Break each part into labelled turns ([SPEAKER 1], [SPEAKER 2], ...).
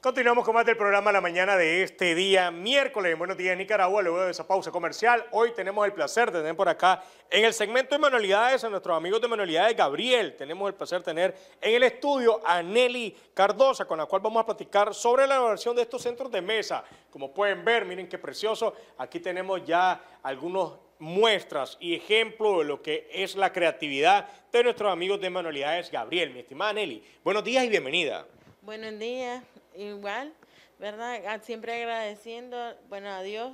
[SPEAKER 1] Continuamos con más del programa La Mañana de este día, miércoles. Buenos días, Nicaragua. Luego de esa pausa comercial, hoy tenemos el placer de tener por acá en el segmento de manualidades a nuestros amigos de manualidades Gabriel. Tenemos el placer de tener en el estudio a Nelly Cardosa, con la cual vamos a platicar sobre la elaboración de estos centros de mesa. Como pueden ver, miren qué precioso. Aquí tenemos ya algunos muestras y ejemplo de lo que es la creatividad de nuestros amigos de Manualidades Gabriel, mi estimada Nelly. Buenos días y bienvenida.
[SPEAKER 2] Buenos días, igual, ¿verdad? Ah, siempre agradeciendo, bueno, a Dios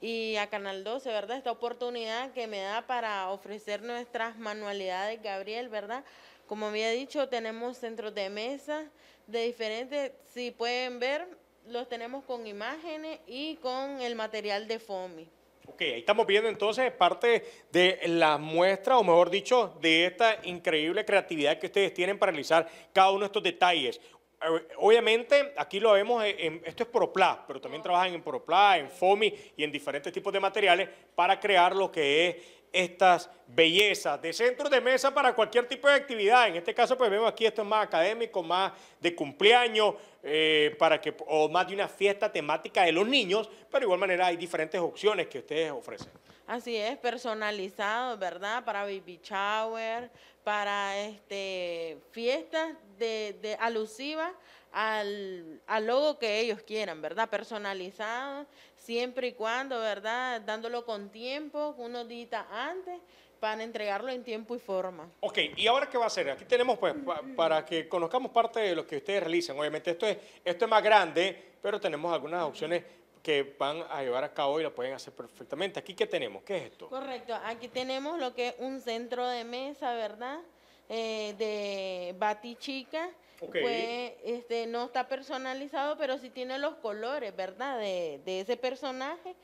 [SPEAKER 2] y a Canal 12, ¿verdad? Esta oportunidad que me da para ofrecer nuestras manualidades, Gabriel, ¿verdad? Como había dicho, tenemos centros de mesa de diferentes, si pueden ver, los tenemos con imágenes y con el material de FOMI.
[SPEAKER 1] Ok, ahí estamos viendo entonces parte de la muestra, o mejor dicho, de esta increíble creatividad que ustedes tienen para realizar cada uno de estos detalles. Eh, obviamente, aquí lo vemos, en, esto es poropla, pero también trabajan en poropla, en FOMI y en diferentes tipos de materiales para crear lo que es estas bellezas de centro de mesa para cualquier tipo de actividad. En este caso, pues vemos aquí, esto es más académico, más de cumpleaños, eh, para que, o más de una fiesta temática de los niños, pero de igual manera hay diferentes opciones que ustedes ofrecen.
[SPEAKER 2] Así es, personalizado, ¿verdad? Para baby shower, para este, fiestas de, de alusivas al, al, logo que ellos quieran, ¿verdad? Personalizado, siempre y cuando, ¿verdad? Dándolo con tiempo, unos días antes, a entregarlo en tiempo y forma.
[SPEAKER 1] Ok, ¿y ahora qué va a hacer? Aquí tenemos, pues, para que conozcamos parte de lo que ustedes realizan. Obviamente esto es, esto es más grande, pero tenemos algunas opciones que van a llevar a cabo y lo pueden hacer perfectamente. ¿Aquí qué tenemos? ¿Qué es esto?
[SPEAKER 2] Correcto, aquí tenemos lo que es un centro de mesa, ¿verdad? Eh, de Batichica. Okay. Pues este, no está personalizado, pero sí tiene los colores, ¿verdad? De, de ese personaje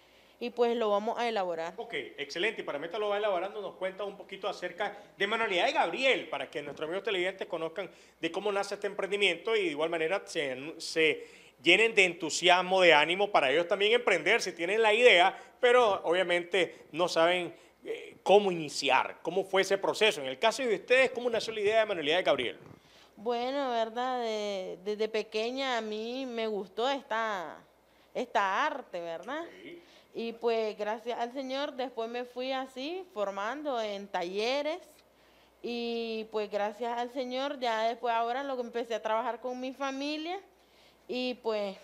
[SPEAKER 2] y pues lo vamos a elaborar.
[SPEAKER 1] Ok, excelente. Y para esto lo va elaborando, nos cuenta un poquito acerca de Manualidad de Gabriel, para que nuestros amigos televidentes conozcan de cómo nace este emprendimiento y de igual manera se, llenen de entusiasmo, de ánimo para ellos también emprender, si tienen la idea, pero obviamente no saben eh, cómo iniciar, cómo fue ese proceso. En el caso de ustedes, ¿cómo nació la idea de Manualidad de Gabriel?
[SPEAKER 2] Bueno, verdad, desde pequeña a mí me gustó esta, esta arte, ¿verdad? sí. Y pues gracias al Señor, después me fui así, formando en talleres. Y pues gracias al Señor, ya después ahora lo que empecé a trabajar con mi familia y pues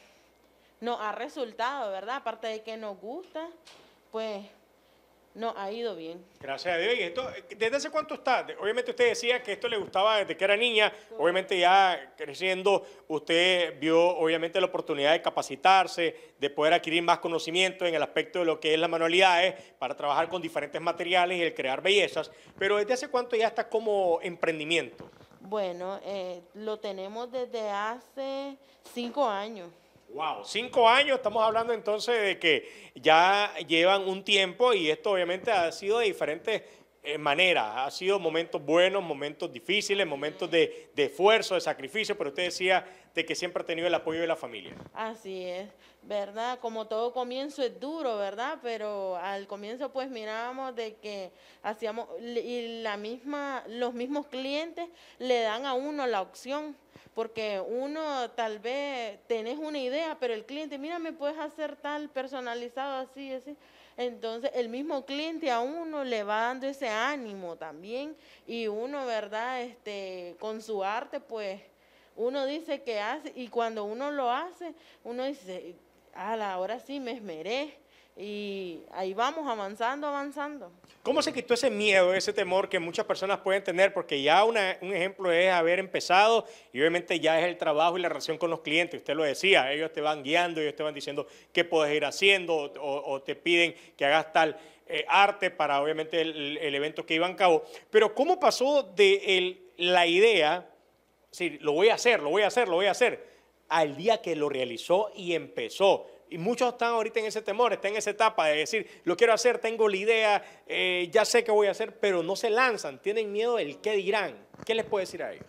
[SPEAKER 2] nos ha resultado, ¿verdad? Aparte de que nos gusta, pues no, ha ido bien.
[SPEAKER 1] Gracias a Dios. ¿Y esto, eh, desde hace cuánto está? Obviamente usted decía que esto le gustaba desde que era niña. Obviamente ya creciendo, usted vio obviamente la oportunidad de capacitarse, de poder adquirir más conocimiento en el aspecto de lo que es las manualidades, para trabajar con diferentes materiales y el crear bellezas. Pero desde hace cuánto ya está como emprendimiento?
[SPEAKER 2] Bueno, eh, lo tenemos desde hace cinco años.
[SPEAKER 1] Wow, cinco años, estamos hablando entonces de que ya llevan un tiempo y esto obviamente ha sido de diferentes eh, maneras, ha sido momentos buenos, momentos difíciles, momentos de, esfuerzo, de sacrificio, pero usted decía de que siempre ha tenido el apoyo de la familia.
[SPEAKER 2] Así es, ¿verdad? Como todo comienzo es duro, ¿verdad? Pero al comienzo pues mirábamos de que hacíamos, y la misma, los mismos clientes le dan a uno la opción porque uno tal vez tenés una idea, pero el cliente, mira, me puedes hacer tal personalizado así, así. Entonces, el mismo cliente a uno le va dando ese ánimo también y uno, ¿verdad? Este, con su arte, pues, uno dice que hace y cuando uno lo hace, uno dice, ah, ahora sí me esmeré y ahí vamos avanzando, avanzando.
[SPEAKER 1] ¿Cómo se quitó ese miedo, ese temor que muchas personas pueden tener? Porque ya un ejemplo es haber empezado y obviamente ya es el trabajo y la relación con los clientes. Usted lo decía, ellos te van guiando, ellos te van diciendo qué puedes ir haciendo o, te piden que hagas tal eh, arte para obviamente el, evento que iba a cabo. Pero ¿cómo pasó de la idea, decir, lo voy a hacer, lo voy a hacer, lo voy a hacer, al día que lo realizó y empezó? y muchos están ahorita en ese temor, están en esa etapa de decir, lo quiero hacer, tengo la idea, eh, ya sé qué voy a hacer, pero no se lanzan, tienen miedo del qué dirán. ¿Qué les puede decir a ellos?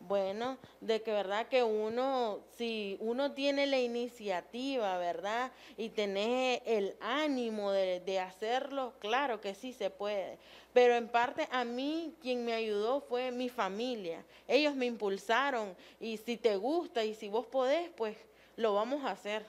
[SPEAKER 2] Bueno, de que verdad que uno, si uno tiene la iniciativa, ¿verdad? Y tenés el ánimo de, de, hacerlo, claro que sí se puede. Pero en parte a mí quien me ayudó fue mi familia. Ellos me impulsaron y si te gusta y si vos podés, pues lo vamos a hacer.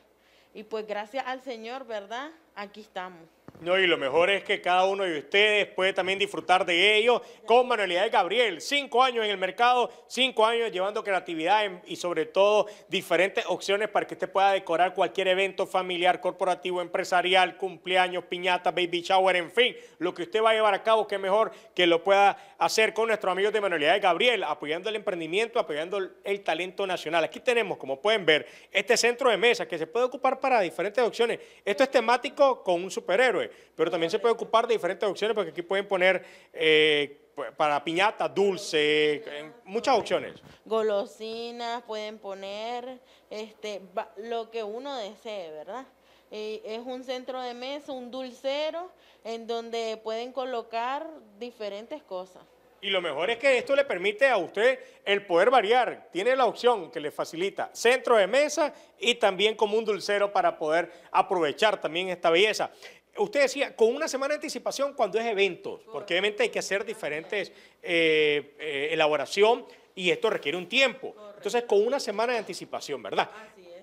[SPEAKER 2] Y pues gracias al Señor, ¿verdad? Aquí estamos.
[SPEAKER 1] No, y lo mejor es que cada uno de ustedes puede también disfrutar de ello con de Gabriel. Cinco años en el mercado, cinco años llevando creatividad y sobre todo diferentes opciones para que usted pueda decorar cualquier evento familiar, corporativo, empresarial, cumpleaños, piñata, baby shower, en fin. Lo que usted va a llevar a cabo, que mejor que lo pueda hacer con nuestros amigos de Manualidades Gabriel, apoyando el emprendimiento, apoyando el talento nacional. Aquí tenemos, como pueden ver, este centro de mesa que se puede ocupar para diferentes opciones. Esto es temático con un superhéroe pero también se puede ocupar de diferentes opciones porque aquí pueden poner eh, para piñata, dulce, eh, muchas opciones.
[SPEAKER 2] Golosinas pueden poner, este, lo que uno desee, ¿verdad? Eh, es un centro de mesa, un dulcero, en donde pueden colocar diferentes cosas.
[SPEAKER 1] Y lo mejor es que esto le permite a usted el poder variar. Tiene la opción que le facilita centro de mesa y también como un dulcero para poder aprovechar también esta belleza usted decía, con una semana de anticipación cuando es eventos, porque obviamente hay que hacer diferentes eh, eh, elaboración y esto requiere un tiempo. Entonces, con una semana de anticipación, ¿verdad?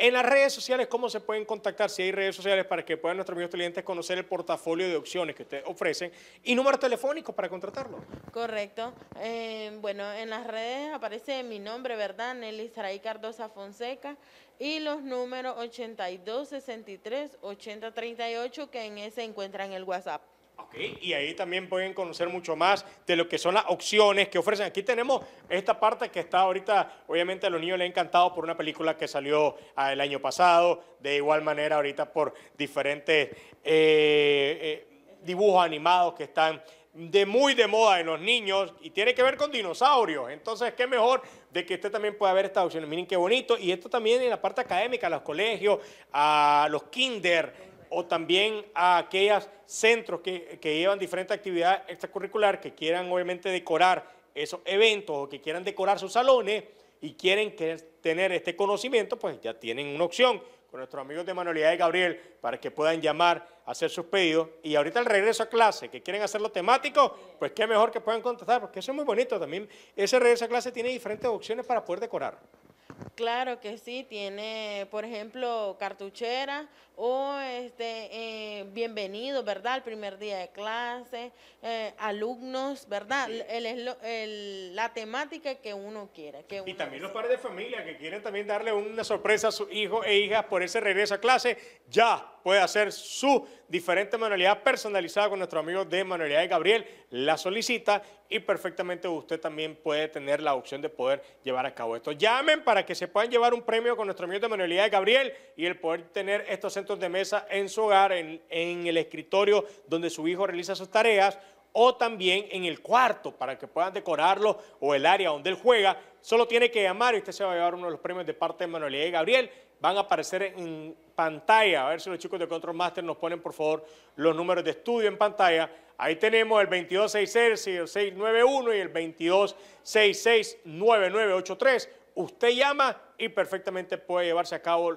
[SPEAKER 1] En las redes sociales, ¿cómo se pueden contactar? Si hay redes sociales para que puedan nuestros amigos clientes conocer el portafolio de opciones que ustedes ofrecen y número telefónico para contratarlo.
[SPEAKER 2] Correcto. Eh, bueno, en las redes aparece mi nombre, ¿verdad? Nelly Saray Cardosa Fonseca y los números 82 63 80 38 que en ese encuentran el WhatsApp.
[SPEAKER 1] Y ahí también pueden conocer mucho más de lo que son las opciones que ofrecen. Aquí tenemos esta parte que está ahorita, obviamente a los niños les ha encantado por una película que salió ah, el año pasado, de igual manera ahorita por diferentes eh, eh, dibujos animados que están de muy de moda en los niños y tiene que ver con dinosaurios. Entonces, qué mejor de que usted también pueda ver estas opciones. Miren qué bonito. Y esto también en la parte académica, a los colegios, a los kinder o también a aquellos centros que, llevan diferentes actividades extracurriculares que quieran obviamente decorar esos eventos o que quieran decorar sus salones y quieren tener este conocimiento, pues ya tienen una opción con nuestros amigos de Manualidad y Gabriel para que puedan llamar, hacer sus pedidos. Y ahorita el regreso a clase, que quieren hacerlo temático, pues qué mejor que puedan contestar, porque eso es muy bonito también. Ese regreso a clase tiene diferentes opciones para poder decorar.
[SPEAKER 2] Claro que sí, tiene, por ejemplo, cartuchera o este eh, bienvenido, ¿verdad? El primer día de clase, eh, alumnos, ¿verdad? El, la temática que uno quiera.
[SPEAKER 1] Que y también los padres de familia que quieren también darle una sorpresa a sus hijos e hijas por ese regreso a clase, ya puede hacer su diferente manualidad personalizada con nuestro amigo de Manualidades Gabriel. La solicita y perfectamente usted también puede tener la opción de poder llevar a cabo esto. Llamen para que se puedan llevar un premio con nuestro amigo de Manualidades Gabriel y el poder tener estos centros de mesa en su hogar, en, el escritorio donde su hijo realiza sus tareas o también en el cuarto para que puedan decorarlo o el área donde él juega. Solo tiene que llamar y usted se va a llevar uno de los premios de parte de Manualidad y Gabriel van a aparecer en pantalla. A ver si los chicos de Control Master nos ponen, por favor, los números de estudio en pantalla. Ahí tenemos el 2266-691 y el 22669983. Usted llama y perfectamente puede llevarse a cabo,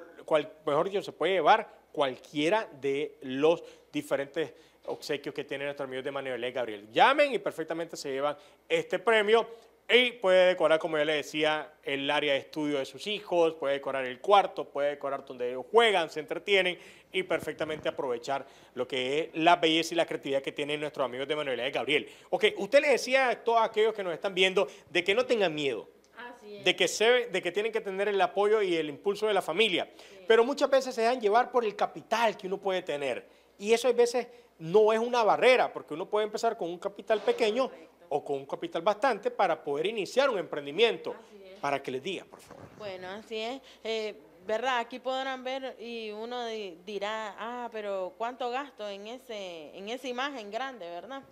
[SPEAKER 1] mejor dicho, se puede llevar cualquiera de los diferentes obsequios que tiene nuestro amigo de Manuel Gabriel. Llamen y perfectamente se llevan este premio. Y puede decorar, como ya le decía, el área de estudio de sus hijos, puede decorar el cuarto, puede decorar donde ellos juegan, se entretienen y perfectamente aprovechar lo que es la belleza y la creatividad que tienen nuestros amigos de y de Gabriel. Ok, usted le decía a todos aquellos que nos están viendo de que no tengan miedo. De que, se, de que tienen que tener el apoyo y el impulso de la familia. Pero muchas veces se dejan llevar por el capital que uno puede tener. Y eso a veces no es una barrera, porque uno puede empezar con un capital pequeño o con un capital bastante para poder iniciar un emprendimiento. Para que les diga, por favor.
[SPEAKER 2] Bueno, así es. Eh, ¿Verdad? Aquí podrán ver y uno dirá, ah, pero ¿cuánto gasto en, ese, en esa imagen grande, verdad?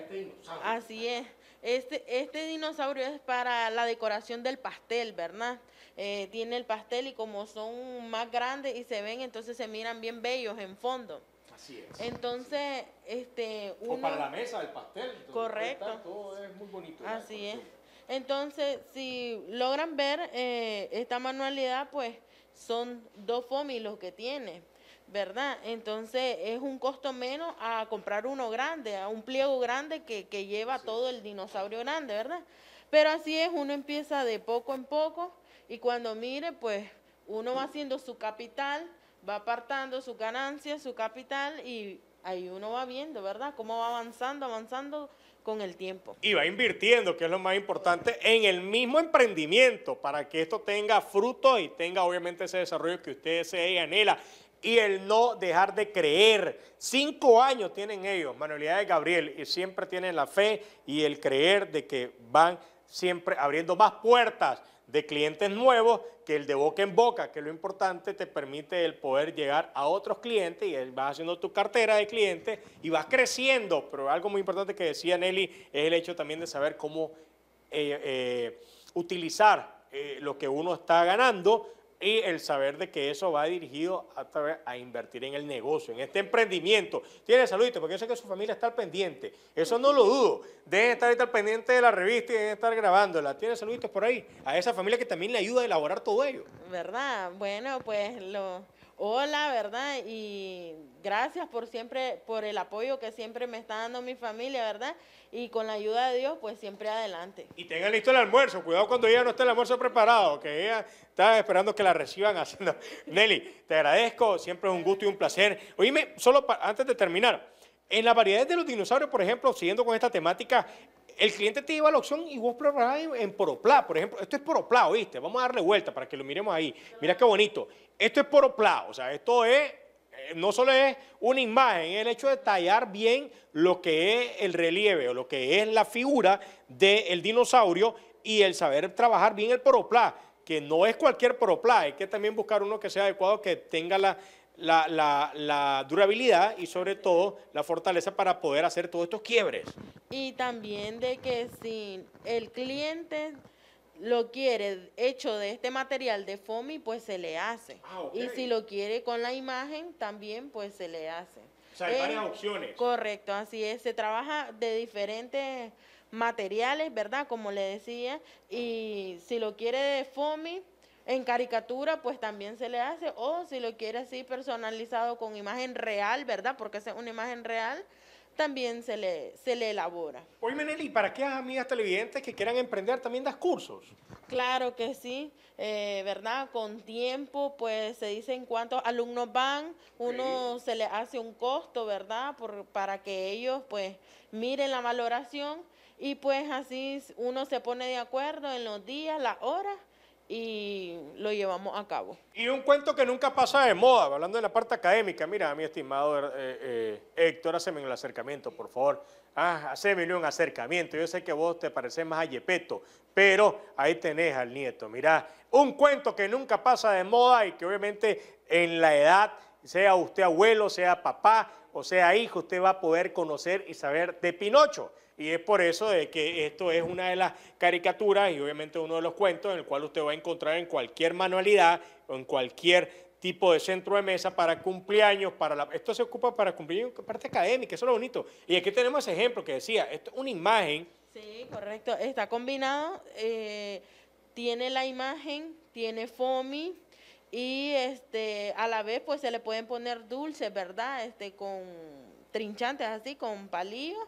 [SPEAKER 2] Este así es. Este, este dinosaurio es para la decoración del pastel, ¿verdad? Eh, tiene el pastel y como son más grandes y se ven, entonces se miran bien bellos en fondo. Así Entonces, este, para la mesa, pastel.
[SPEAKER 1] correcto. Así es.
[SPEAKER 2] Entonces, si logran ver eh, esta manualidad, pues son dos FOMI los que tiene, ¿verdad? Entonces es un costo menos a comprar uno grande, a un pliego grande que, lleva todo el dinosaurio grande, ¿verdad? Pero así es, uno empieza de poco en poco y cuando mire, pues uno va haciendo su capital va apartando su ganancia, su capital y ahí uno va viendo, ¿verdad? Cómo va avanzando, avanzando con el tiempo.
[SPEAKER 1] Y va invirtiendo, que es lo más importante, en el mismo emprendimiento para que esto tenga fruto y tenga obviamente ese desarrollo que ustedes se y anhela. Y el no dejar de creer. Cinco años tienen ellos, Manuelidad y Gabriel, y siempre tienen la fe y el creer de que van siempre abriendo más puertas de clientes nuevos, que el de boca en boca, que lo importante te permite el poder llegar a otros clientes y vas haciendo tu cartera de clientes y vas creciendo. Pero algo muy importante que decía Nelly es el hecho también de saber cómo eh, eh, utilizar eh, lo que uno está ganando y el saber de que eso va dirigido a, invertir en el negocio, en este emprendimiento. Tiene saludito, porque yo sé que su familia está al pendiente. Eso no lo dudo. Deben estar, estar pendiente de la revista y deben estar grabándola. Tiene saluditos por ahí. A esa familia que también le ayuda a elaborar todo ello.
[SPEAKER 2] ¿Verdad? Bueno, pues lo hola, ¿verdad? Y gracias por siempre, por el apoyo que siempre me está dando mi familia, ¿verdad? Y con la ayuda de Dios, pues siempre adelante.
[SPEAKER 1] Y tengan listo el almuerzo, cuidado cuando ella no esté el almuerzo preparado, que ella está esperando que la reciban haciendo. Nelly, te agradezco, siempre es un gusto y un placer. Oíme, solo antes de terminar, en la variedad de los dinosaurios, por ejemplo, siguiendo con esta temática, el cliente te a la opción y vos preparás en, poropla, por ejemplo. Esto es poropla, ¿oíste? Vamos a darle vuelta para que lo miremos ahí. Mira qué bonito. Esto es poropla, o sea, esto es, eh, no solo es una imagen, es el hecho de tallar bien lo que es el relieve o lo que es la figura del dinosaurio y el saber trabajar bien el poropla, que no es cualquier poropla, hay que también buscar uno que sea adecuado, que tenga la, durabilidad y sobre todo la fortaleza para poder hacer todos estos quiebres.
[SPEAKER 2] Y también de que si el cliente lo quiere hecho de este material de FOMI, pues se le hace. Ah, y si lo quiere con la imagen, también pues se le hace. O sea, hay eh, varias opciones. Correcto, así es. Se trabaja de diferentes materiales, ¿verdad? Como le decía. Y si lo quiere de FOMI, en caricatura, pues también se le hace. O si lo quiere así personalizado con imagen real, ¿verdad? Porque es una imagen real, también se le, se le elabora.
[SPEAKER 1] Oye, Meneli, ¿para qué amigas televidentes que quieran emprender también das cursos?
[SPEAKER 2] Claro que sí, eh, ¿verdad? Con tiempo, pues se dice en cuántos alumnos van, uno se le hace un costo, ¿verdad? Por, para que ellos, pues, miren la valoración y pues así uno se pone de acuerdo en los días, las horas y lo llevamos a cabo.
[SPEAKER 1] Y un cuento que nunca pasa de moda, hablando de la parte académica, mira, mi estimado eh, eh, Héctor, haceme un acercamiento, por favor. Ah, haceme un acercamiento. Yo sé que vos te pareces más a Yepeto, pero ahí tenés al nieto. Mira, un cuento que nunca pasa de moda y que obviamente en la edad, sea usted abuelo, sea papá o sea hijo, usted va a poder conocer y saber de Pinocho. Y es por eso de que esto es una de las caricaturas y obviamente uno de los cuentos en el cual usted va a encontrar en cualquier manualidad o en cualquier tipo de centro de mesa para cumpleaños, para esto se ocupa para cumplir parte académica, eso es lo bonito. Y aquí tenemos ese ejemplo que decía, esto es una imagen.
[SPEAKER 2] Sí, correcto, está combinado, eh, tiene la imagen, tiene FOMI y este a la vez pues se le pueden poner dulces, ¿verdad? Este con trinchantes así, con palillos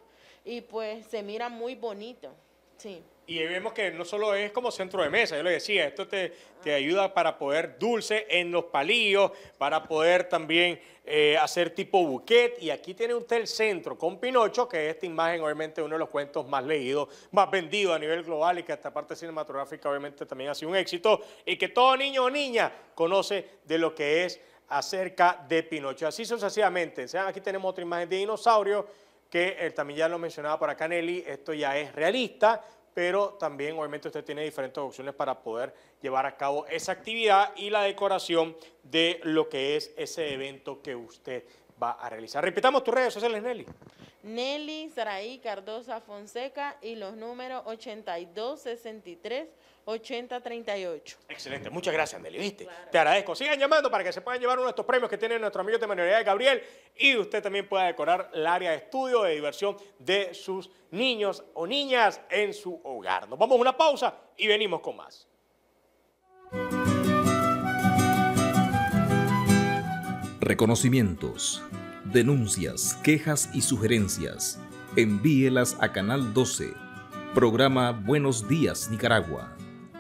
[SPEAKER 2] y pues se mira muy bonito. Sí.
[SPEAKER 1] Y vemos que no solo es como centro de mesa, yo le decía, esto te, ah. ayuda para poder dulce en los palillos, para poder también eh, hacer tipo buquet. Y aquí tiene usted el centro con Pinocho, que esta imagen obviamente uno de los cuentos más leídos, más vendidos a nivel global y que esta parte cinematográfica obviamente también ha sido un éxito y que todo niño o niña conoce de lo que es acerca de Pinocho. Así sucesivamente. Aquí tenemos otra imagen de dinosaurio que eh, también ya lo mencionaba para Canelli, esto ya es realista, pero también obviamente usted tiene diferentes opciones para poder llevar a cabo esa actividad y la decoración de lo que es ese evento que usted va a realizar. Repitamos tus redes sociales, Nelly.
[SPEAKER 2] Nelly Saraí Cardosa Fonseca y los números 8263-8038. Excelente, muchas
[SPEAKER 1] gracias Nelly, ¿viste? Te agradezco. Sigan llamando para que se puedan llevar uno de estos premios que tiene nuestro amigo de Manualidad de Gabriel y usted también pueda decorar el área de estudio de diversión de sus niños o niñas en su hogar. Nos vamos a una pausa y venimos con más. Reconocimientos denuncias, quejas y sugerencias, envíelas a Canal 12, programa Buenos Días Nicaragua,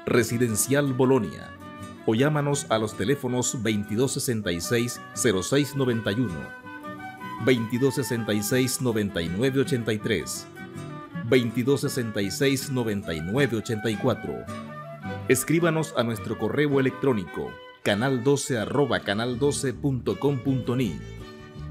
[SPEAKER 1] Residencial Bolonia, o llámanos a los teléfonos 2266-0691, 2266-9983, 2266-9984. Escríbanos a nuestro correo electrónico canal12 arroba canal12.com.ni